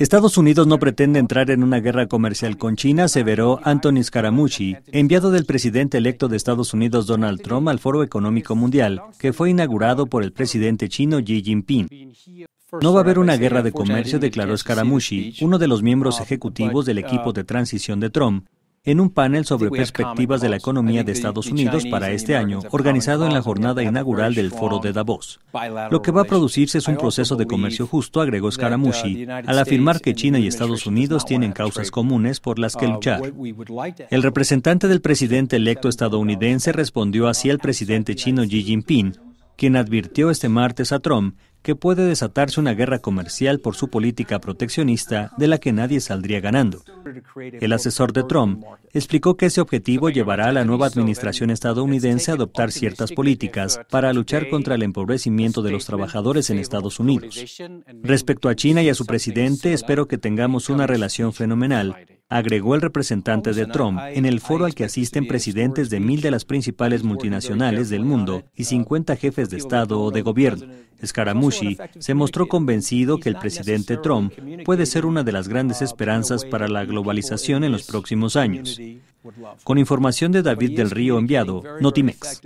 Estados Unidos no pretende entrar en una guerra comercial con China, aseveró Anthony Scaramucci, enviado del presidente electo de Estados Unidos Donald Trump al Foro Económico Mundial, que fue inaugurado por el presidente chino Xi Jinping. No va a haber una guerra de comercio, declaró Scaramucci, uno de los miembros ejecutivos del equipo de transición de Trump, en un panel sobre perspectivas de la economía de Estados Unidos para este año, organizado en la jornada inaugural del foro de Davos. Lo que va a producirse es un proceso de comercio justo, agregó uh, Scaramucci, al afirmar que China y Estados Unidos tienen causas comunes por las que uh, luchar. El representante del presidente electo estadounidense respondió así al presidente chino Xi Jinping, quien advirtió este martes a Trump que puede desatarse una guerra comercial por su política proteccionista de la que nadie saldría ganando. El asesor de Trump explicó que ese objetivo llevará a la nueva administración estadounidense a adoptar ciertas políticas para luchar contra el empobrecimiento de los trabajadores en Estados Unidos. Respecto a China y a su presidente, espero que tengamos una relación fenomenal agregó el representante de Trump en el foro al que asisten presidentes de mil de las principales multinacionales del mundo y 50 jefes de Estado o de gobierno. Scaramucci se mostró convencido que el presidente Trump puede ser una de las grandes uh, esperanzas para la globalización en los próximos años. Con información de David del Río enviado, Notimex.